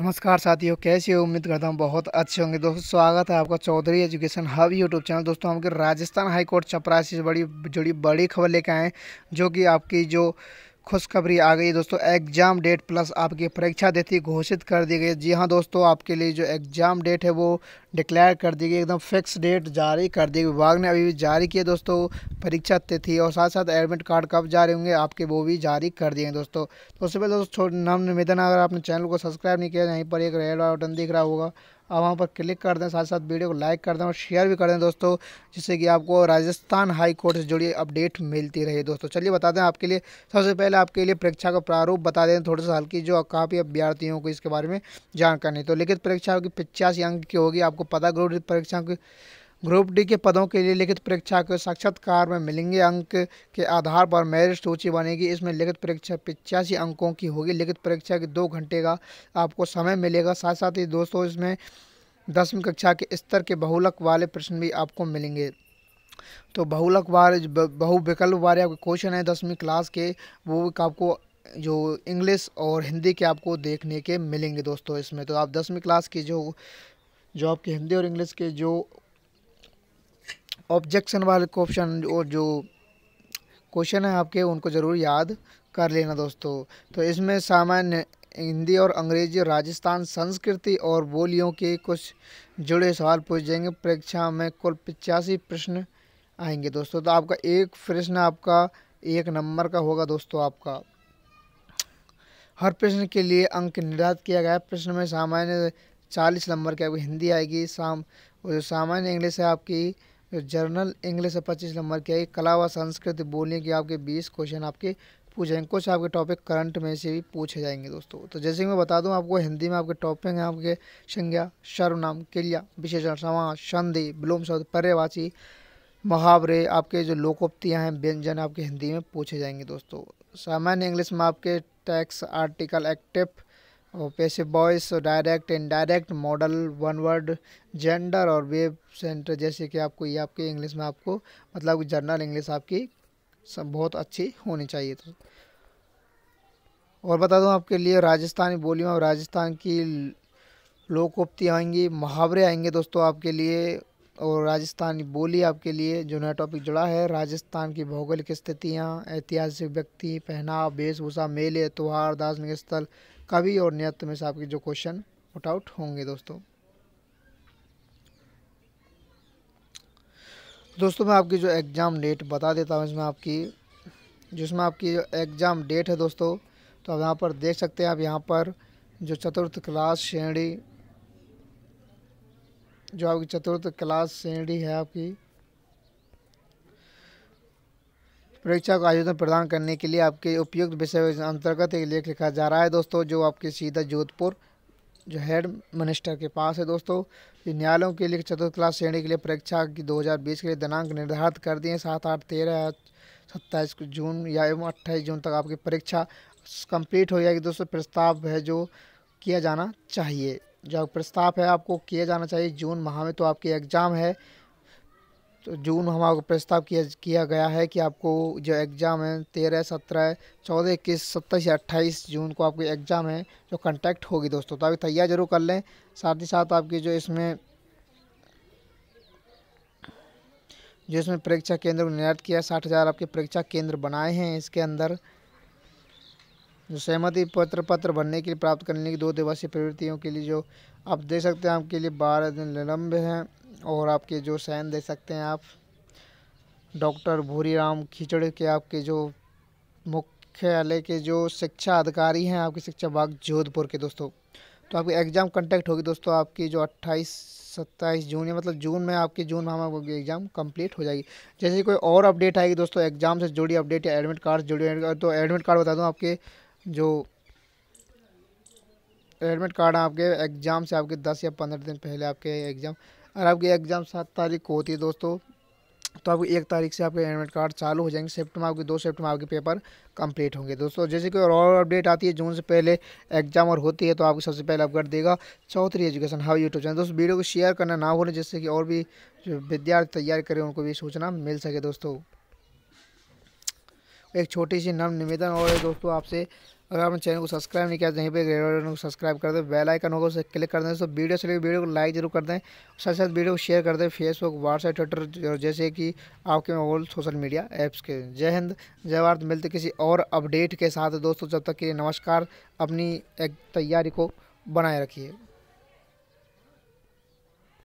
नमस्कार साथियों कैसे हो उम्मीद करता हूँ बहुत अच्छे होंगे दोस्तों स्वागत है आपका Chaudhary education hub YouTube channel दोस्तों हम के राजस्थान हाईकोर्ट चपरासी से बड़ी जुड़ी बड़ी खबर लेकर आए जो कि आपकी जो खुशखबरी आ गई दोस्तों एग्ज़ाम डेट प्लस आपकी परीक्षा तिथि घोषित कर दी गई जी हाँ दोस्तों आपके लिए जो एग्ज़ाम डेट है वो डिक्लेयर कर दी गई एकदम फिक्स डेट जारी कर दी विभाग ने अभी भी जारी किया दोस्तों परीक्षा तिथि और साथ साथ एडमिट कार्ड कब जारी होंगे आपके वो भी जारी कर दिए दोस्तों तो उससे पहले दोस्तों नाम निवेदन अगर आपने चैनल को सब्सक्राइब नहीं किया यहीं पर एक रेड बटन दिख रहा होगा आप वहाँ पर क्लिक कर दें साथ साथ वीडियो को लाइक कर दें और शेयर भी कर दें दोस्तों जिससे कि आपको राजस्थान हाई कोर्ट से जुड़ी अपडेट मिलती रहे दोस्तों चलिए बता दें आपके लिए सबसे पहले आपके लिए परीक्षा का प्रारूप बता दें थोड़ा सा हल्की जो काफ़ी अभ्यर्थियों को इसके बारे में जानकारी तो लिखित परीक्षा की पिचासी अंक की होगी आपको पता करो परीक्षा की ग्रुप डी के पदों के लिए लिखित परीक्षा के साक्षात्कार में मिलेंगे अंक के आधार पर मेरिट सूची बनेगी इसमें लिखित परीक्षा पिचासी अंकों की होगी लिखित परीक्षा के दो घंटे का आपको समय मिलेगा साथ साथ ही दोस्तों इसमें दसवीं कक्षा के स्तर के बहुलक वाले प्रश्न भी आपको मिलेंगे तो बहुलक वाले बहुविकल्प वाले आपके क्वेश्चन हैं दसवीं क्लास के वो आपको जो इंग्लिश और हिंदी के आपको देखने के मिलेंगे दोस्तों इसमें तो आप दसवीं क्लास की जो जो आपकी हिंदी और इंग्लिश के जो ऑब्जेक्शन वाले क्वेश्चन और जो क्वेश्चन है आपके उनको ज़रूर याद कर लेना दोस्तों तो इसमें सामान्य हिंदी और अंग्रेजी राजस्थान संस्कृति और बोलियों के कुछ जुड़े सवाल पूछ जाएंगे परीक्षा में कुल पचासी प्रश्न आएंगे दोस्तों तो आपका एक प्रश्न आपका एक नंबर का होगा दोस्तों आपका हर प्रश्न के लिए अंक निर्धारित किया गया है प्रश्न में सामान्य चालीस नंबर की आपकी हिंदी आएगी साम जो सामान्य इंग्लिश है आपकी जर्नल इंग्लिश है पच्चीस नंबर की आई कला व संस्कृति बोलने की आपके बीस क्वेश्चन आपके पूछे जाएंगे कुछ आपके टॉपिक करंट में से भी पूछे जाएंगे दोस्तों तो जैसे कि मैं बता दूं आपको हिंदी में आपके टॉपिक हैं आपके संज्ञा सर्वनाम क्रिया विशेषण समा संधि विलोम शब्द पर्यवाची मुहावरे आपके जो लोकोक्तियाँ हैं व्यंजन आपके हिंदी में पूछे जाएंगे दोस्तों सामान्य इंग्लिश में आपके टैक्स आर्टिकल एक्टिव और passive voice direct indirect modal one word gender और वेब सेंटर जैसे कि आपको ये आपके इंग्लिश में आपको मतलब जनरल इंग्लिश आपकी सब बहुत अच्छी होनी चाहिए तो और बता दूं आपके लिए राजस्थानी बोलियों और राजस्थान की लोकोक्ति आएंगी मुहावरे आएंगे दोस्तों आपके लिए और राजस्थानी बोली आपके लिए जो नया टॉपिक जुड़ा है राजस्थान की भौगोलिक स्थितियाँ ऐतिहासिक व्यक्ति पहनाव वेशभूषा मेले त्यौहार दार्शनिक स्थल कवि और नृत्य में से आपके जो क्वेश्चन पुट आउट होंगे दोस्तों दोस्तों मैं आपकी जो एग्ज़ाम डेट बता देता हूँ इसमें आपकी जिसमें आपकी जो एग्ज़ाम डेट है दोस्तों तो आप यहाँ पर देख सकते हैं आप यहाँ पर जो चतुर्थ क्लास श्रेणी जो आपकी चतुर्थ क्लास श्रेणी है आपकी परीक्षा को आयोजन प्रदान करने के लिए आपके उपयुक्त विषय अंतर्गत एक लेख लिखा जा रहा है दोस्तों जो आपके सीधा जोधपुर जो हेड मिनिस्टर के पास है दोस्तों न्यायालयों के लिए चतुर्थ क्लास श्रेणी के लिए परीक्षा की 2020 के लिए दिनांक निर्धारित कर दिए सात आठ तेरह सत्ताईस जून या एवं अट्ठाईस जून तक आपकी परीक्षा कंप्लीट हो जाएगी दोस्तों प्रस्ताव है जो किया जाना चाहिए जो प्रस्ताव है आपको किया जाना चाहिए जून माह में तो आपके एग्ज़ाम है तो जून हम आपको प्रस्ताव किया किया गया है कि आपको जो एग्ज़ाम है तेरह सत्रह चौदह इक्कीस सत्ताईस या अट्ठाईस जून को आपकी एग्ज़ाम है जो कंटेक्ट होगी दोस्तों तो आप तैयार जरूर कर लें साथ ही साथ आपकी जो इसमें जो इसमें परीक्षा केंद्र निर्धारित किया साठ हज़ार आपके परीक्षा केंद्र बनाए हैं इसके अंदर जो सहमति पत्र पत्र भरने के लिए प्राप्त करने की दो दिवसीय प्रवृत्तियों के लिए जो आप देख सकते हैं आपके लिए बारह दिन निलंब हैं और आपके जो सैन देख सकते हैं आप डॉक्टर भूरी राम खिचड़ के आपके जो मुख्यालय के जो शिक्षा अधिकारी हैं आपके शिक्षा विभाग जोधपुर के दोस्तों तो आपकी एग्ज़ाम कंटेक्ट होगी दोस्तों आपकी जो अट्ठाईस सत्ताईस जून या मतलब जून में आपकी जून में एग्ज़ाम कंप्लीट हो जाएगी जैसे कोई और अपडेट आएगी दोस्तों एग्ज़ाम से जुड़ी अपडेट या एडमिट कार्ड से जुड़ी तो एडमिट कार्ड बता दूँ आपके जो एडमिट कार्ड आपके एग्ज़ाम से आपके दस या पंद्रह दिन पहले आपके एग्ज़ाम और आपके एग्ज़ाम सात तारीख को होती है दोस्तों तो आपकी एक तारीख से आपके एडमिट कार्ड चालू हो जाएंगे शिफ्ट में आपके दो शिफ्ट में आपके पेपर कंप्लीट होंगे दोस्तों जैसे कि और, अपडेट आती है जून से पहले एग्जाम और होती है तो आपको सबसे पहले अपडेट देगा Chaudhary education hub YouTube channel दोस्तों वीडियो को शेयर करना ना भूलें जिससे कि और भी जो विद्यार्थी तैयार करें उनको भी सूचना मिल सके दोस्तों एक छोटी सी नम निवेदन और दोस्तों आपसे अगर आपने चैनल को सब्सक्राइब नहीं किया तो यहीं पर को सब्सक्राइब कर दें बेल आइकन होगा उसे क्लिक कर दें तो वीडियो से वीडियो को लाइक जरूर कर दें साथ साथ वीडियो को शेयर कर दें फेसबुक व्हाट्सएप ट्विटर जैसे कि आपके और सोशल मीडिया ऐप्स के जय हिंद जय भारत मिलते किसी और अपडेट के साथ दोस्तों जब तक के लिए नमस्कार अपनी एक तैयारी को बनाए रखिए